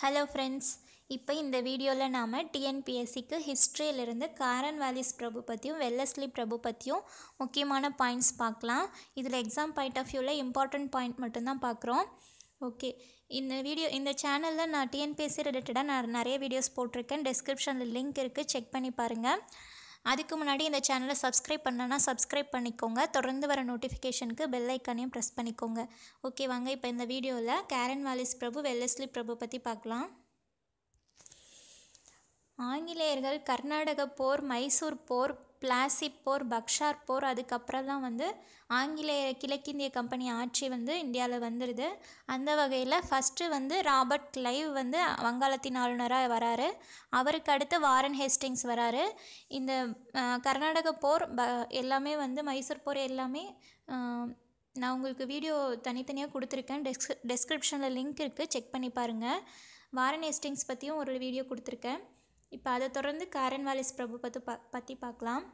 hello friends இப்போ இந்த வீடியோவில் நாம் டிஎன்பிஎஸ்சிக்கு ஹிஸ்ட்ரியிலிருந்து காரன் வேலிஸ் பிரபு பற்றியும் வெல்லஸ்லி பிரபு பற்றியும் முக்கியமான பாயிண்ட்ஸ் பார்க்கலாம் இதில் எக்ஸாம் பாயிண்ட் ஆஃப் வியூவில் இம்பார்ட்டண்ட் பாயிண்ட் மட்டும்தான் பார்க்குறோம் ஓகே இந்த வீடியோ இந்த சேனலில் நான் டிஎன்பிஎஸ்சி ரிலேட்டடாக நான் நிறைய வீடியோஸ் போட்டிருக்கேன் டிஸ்கிரிப்ஷனில் லிங்க் இருக்குது செக் பண்ணி பாருங்கள் அதுக்கு முன்னாடி இந்த சேனலை சப்ஸ்கிரைப் பண்ணலன்னா சப்ஸ்கிரைப் பண்ணிக்கோங்க தொடர்ந்து வர நோட்டிஃபிகேஷனுக்கு பெல் ஐக்கானையும் ப்ரெஸ் பண்ணிக்கோங்க ஓகே வாங்க இப்போ இந்த வீடியோவில் கேரன் வாலிஸ் பிரபு வெல்லஸ்லி பிரபு பற்றி பார்க்கலாம் ஆங்கிலேயர்கள் கர்நாடக போர் மைசூர் போர் பிளாசிப் போர் பக்ஷார் போர் அதுக்கப்புறம் தான் வந்து ஆங்கிலேய கிழக்கிந்திய கம்பெனி ஆட்சி வந்து இந்தியாவில் வந்துடுது அந்த வகையில் ஃபஸ்ட்டு வந்து ராபர்ட் கிளைவ் வந்து வங்காளத்தின் ஆளுநராக வராரு அவருக்கு அடுத்து வாரன் ஹேஸ்டிங்ஸ் வராரு இந்த கர்நாடக போர் ப எல்லாமே வந்து மைசூர் போர் எல்லாமே நான் உங்களுக்கு வீடியோ தனித்தனியாக கொடுத்துருக்கேன் டெஸ்க் டெஸ்கிரிப்ஷனில் லிங்க் இருக்குது செக் பண்ணி பாருங்கள் வாரன் ஹேஸ்டிங்ஸ் பற்றியும் ஒரு வீடியோ கொடுத்துருக்கேன் இப்போ அதை தொடர்ந்து காரன் வாலிஸ் பிரபு பத்து ப பற்றி பார்க்கலாம்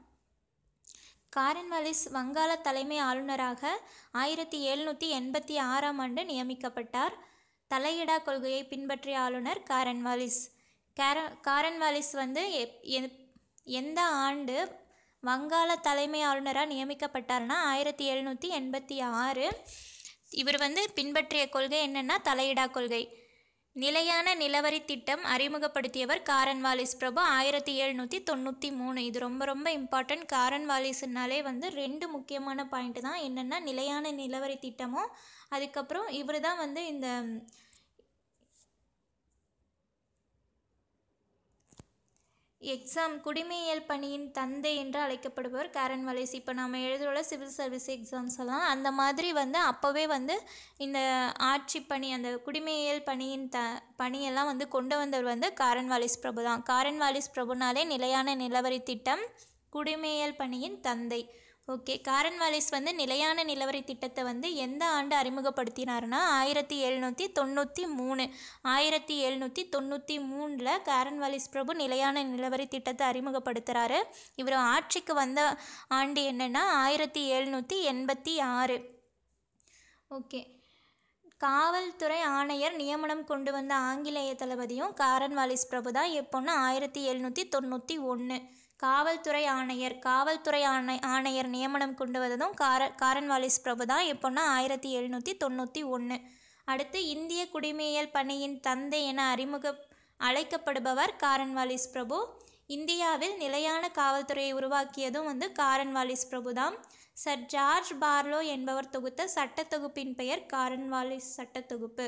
காரன் வாலிஸ் வங்காள தலைமை ஆளுநராக ஆயிரத்தி எழுநூற்றி எண்பத்தி ஆறாம் ஆண்டு நியமிக்கப்பட்டார் தலையிடா கொள்கையை பின்பற்றிய ஆளுநர் காரன் வாலிஸ் கேர காரன் வாலிஸ் வந்து எந்த ஆண்டு வங்காள தலைமை ஆளுநராக நியமிக்கப்பட்டார்னா ஆயிரத்தி எழுநூற்றி எண்பத்தி ஆறு இவர் வந்து பின்பற்றிய கொள்கை என்னென்னா தலையிடா கொள்கை நிலையான நிலவரி திட்டம் அறிமுகப்படுத்தியவர் காரன் வாலிஸ் பிரபு ஆயிரத்தி எழுநூற்றி தொண்ணூற்றி மூணு இது ரொம்ப ரொம்ப இம்பார்ட்டன்ட் காரன் வாலிஸ்னாலே வந்து ரெண்டு முக்கியமான பாயிண்ட் தான் என்னென்னா நிலையான நிலவரி திட்டமும் அதுக்கப்புறம் இவர் தான் வந்து இந்த எக்ஸாம் குடிமையியல் பணியின் தந்தை என்று அழைக்கப்படுபவர் கேரன் வலேஸ் இப்போ நம்ம எழுதுகிற சிவில் சர்வீஸ் எக்ஸாம்ஸ் எல்லாம் அந்த மாதிரி வந்து அப்போவே வந்து இந்த ஆட்சி பணி அந்த குடிமையியல் பணியின் த பணியெல்லாம் வந்து கொண்டு வந்தவர் வந்து காரன் வாலிஸ் பிரபு தான் காரன் வாலிஸ் பிரபுனாலே நிலையான நிலவரி திட்டம் குடிமையியல் பணியின் தந்தை ஓகே காரன் வாலிஸ் வந்து நிலையான நிலவரி திட்டத்தை வந்து எந்த ஆண்டு அறிமுகப்படுத்தினார்னா ஆயிரத்தி எழுநூற்றி தொண்ணூற்றி மூணு ஆயிரத்தி எழுநூற்றி தொண்ணூற்றி மூணில் காரன் வாலிஸ் பிரபு நிலையான நிலவரி திட்டத்தை அறிமுகப்படுத்துகிறாரு இவர் ஆட்சிக்கு வந்த ஆண்டு என்னென்னா ஆயிரத்தி எழுநூற்றி எண்பத்தி ஆறு ஓகே காவல்துறை ஆணையர் நியமனம் கொண்டு வந்த ஆங்கிலேய தளபதியும் காரன் வாலிஸ் பிரபு தான் எப்போன்னா ஆயிரத்தி எழுநூற்றி தொண்ணூற்றி ஒன்று காவல்துறை ஆணையர் காவல்துறை ஆணை ஆணையர் நியமனம் கொண்டு வந்ததும் கார காரன் வாலிஸ் பிரபு தான் எப்போன்னா ஆயிரத்தி எழுநூற்றி தொண்ணூற்றி ஒன்று அடுத்து இந்திய குடிமையல் பணியின் தந்தை என அறிமுக அழைக்கப்படுபவர் காரன் வாலிஸ் பிரபு இந்தியாவில் நிலையான காவல்துறையை உருவாக்கியதும் வந்து காரன் வாலிஸ் பிரபு தான் சர் ஜார்ஜ் பார்லோ என்பவர் தொகுத்த சட்டத்தொகுப்பின் பெயர் காரன்வாலிஸ் சட்டத்தொகுப்பு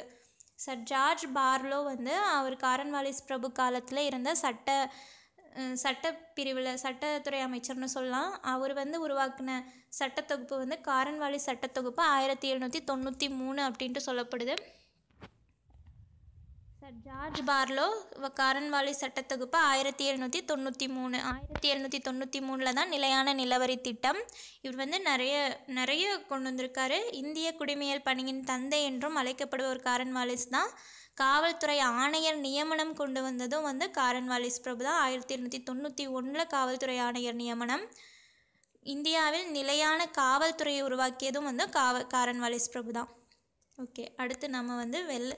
சர் ஜார்ஜ் பார்லோ வந்து அவர் காரன்வாலிஸ் பிரபு காலத்தில் இருந்த சட்ட சட்ட பிரிவில் சட்டத்துறை அமைச்சர்னு சொல்லலாம் அவர் வந்து உருவாக்கின சட்டத்தொகுப்பு வந்து காரன்வாலி சட்டத்தொகுப்பு ஆயிரத்தி எழுநூற்றி தொண்ணூற்றி மூணு அப்படின்ட்டு சொல்லப்படுது சார் ஜார்ஜ் பார்லோ காரன்வாலி சட்டத்தொகுப்பு ஆயிரத்தி எழுநூற்றி தொண்ணூற்றி மூணு ஆயிரத்தி எழுநூற்றி தொண்ணூற்றி மூணில் தான் நிலையான நிலவரி திட்டம் இவர் வந்து நிறைய நிறைய கொண்டு வந்திருக்காரு இந்திய குடிமையல் பணியின் தந்தை என்றும் அழைக்கப்படுபவர் காரன்வாலிஸ் தான் காவல்துறை ஆணையர் நியமனம் கொண்டு வந்ததும் வந்து காரன்வாலிஸ் பிரபு தான் ஆயிரத்தி எழுநூற்றி தொண்ணூற்றி ஒன்றில் காவல்துறை ஆணையர் நியமனம் இந்தியாவில் நிலையான காவல்துறையை உருவாக்கியதும் வந்து காவ காரன்வாலிஸ் பிரபு தான் ஓகே அடுத்து நம்ம வந்து வெள்ள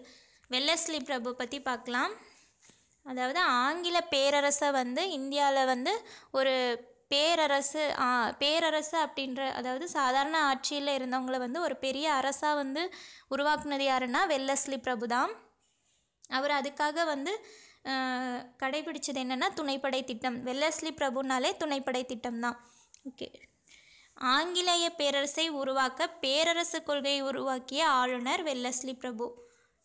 வெல்லஸ்லி பிரபு பற்றி பார்க்கலாம் அதாவது ஆங்கில பேரரசை வந்து இந்தியாவில் வந்து ஒரு பேரரசு பேரரசு அப்படின்ற அதாவது சாதாரண ஆட்சியில் இருந்தவங்களை வந்து ஒரு பெரிய அரசாக வந்து உருவாக்குனது யாருன்னா வெல்லஸ்லி பிரபு தான் அவர் அதுக்காக வந்து கடைபிடிச்சது என்னென்னா துணைப்படை திட்டம் வெல்லஸ்லி பிரபுனாலே துணைப்படை திட்டம் தான் ஓகே ஆங்கிலேய பேரரசை உருவாக்க பேரரசு கொள்கையை உருவாக்கிய ஆளுநர் வெல்லஸ்லி பிரபு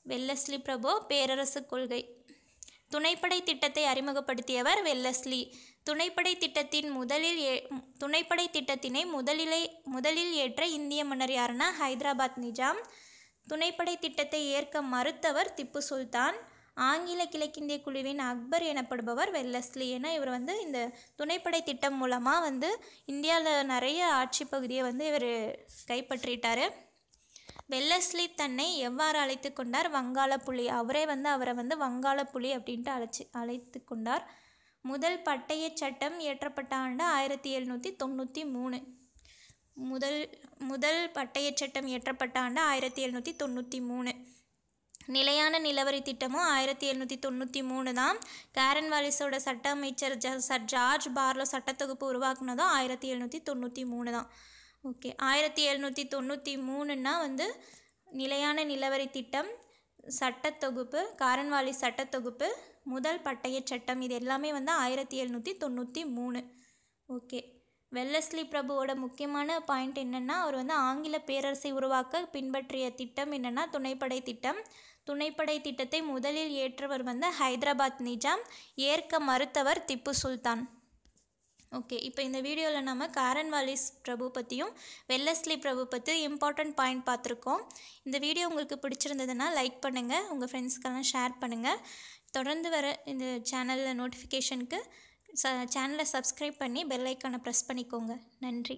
வெல்லஸ்லி பிரபோ பேரரசு கொள்கை துணைப்படை திட்டத்தை அறிமுகப்படுத்தியவர் வெல்லஸ்லி துணைப்படை திட்டத்தின் முதலில் ஏ துணைப்படை திட்டத்தினை முதலிலே முதலில் ஏற்ற இந்திய மன்னர் யாருன்னா ஹைதராபாத் நிஜாம் துணைப்படை திட்டத்தை ஏற்க மறுத்தவர் திப்பு சுல்தான் ஆங்கில கிழக்கிந்திய குழுவின் அக்பர் எனப்படுபவர் வெல்லஸ்லி ஏன்னா இவர் வந்து இந்த துணைப்படை திட்டம் மூலமாக வந்து இந்தியாவில் நிறைய ஆட்சி பகுதியை வந்து இவர் கைப்பற்றிட்டார் வெல்லஸ்லி தன்னை எவ்வாறு அழைத்து கொண்டார் வங்காள புலி அவரே வந்து அவரை வந்து வங்காள புலி அப்படின்ட்டு அழைச்சி அழைத்து கொண்டார் முதல் பட்டய சட்டம் இயற்றப்பட்ட ஆண்டு ஆயிரத்தி எழுநூற்றி தொண்ணூற்றி மூணு முதல் முதல் பட்டய சட்டம் இயற்றப்பட்ட ஆண்டு ஆயிரத்தி எழுநூற்றி தொண்ணூற்றி மூணு நிலையான நிலவரி திட்டமும் ஆயிரத்தி எழுநூற்றி தொண்ணூற்றி மூணு தான் கேரன் வாலிஸோட சட்ட அமைச்சர் ஜ சர் ஜார்ஜ் பார்லோ சட்டத்தொகுப்பு உருவாக்குனதும் ஆயிரத்தி எழுநூற்றி தொண்ணூற்றி மூணு தான் ஓகே ஆயிரத்தி எழுநூற்றி தொண்ணூற்றி மூணுன்னா வந்து நிலையான நிலவரி திட்டம் சட்டத்தொகுப்பு காரன்வாலி சட்டத்தொகுப்பு முதல் பட்டய சட்டம் இது எல்லாமே வந்து ஆயிரத்தி எழுநூற்றி தொண்ணூற்றி மூணு ஓகே வெல்லஸ்லி பிரபுவோட முக்கியமான பாயிண்ட் என்னென்னா அவர் வந்து ஆங்கில பேரரசை உருவாக்க பின்பற்றிய திட்டம் என்னென்னா துணைப்படை திட்டம் துணைப்படை திட்டத்தை முதலில் ஏற்றவர் வந்து ஹைதராபாத் நிஜாம் ஏற்க மறுத்தவர் திப்பு சுல்தான் ஓகே இப்போ இந்த வீடியோவில் நம்ம காரன் வாலிஸ் பிரபு பற்றியும் வெல்லஸ்லி பிரபு பற்றி இம்பார்ட்டண்ட் பாயிண்ட் பார்த்துருக்கோம் இந்த வீடியோ உங்களுக்கு பிடிச்சிருந்ததுன்னா லைக் பண்ணுங்கள் உங்கள் ஃப்ரெண்ட்ஸ்க்கெல்லாம் ஷேர் பண்ணுங்கள் தொடர்ந்து வர இந்த சேனலில் நோட்டிஃபிகேஷனுக்கு ச சேனலை சப்ஸ்கிரைப் பண்ணி பெல் ஐக்கானை ப்ரெஸ் பண்ணிக்கோங்க நன்றி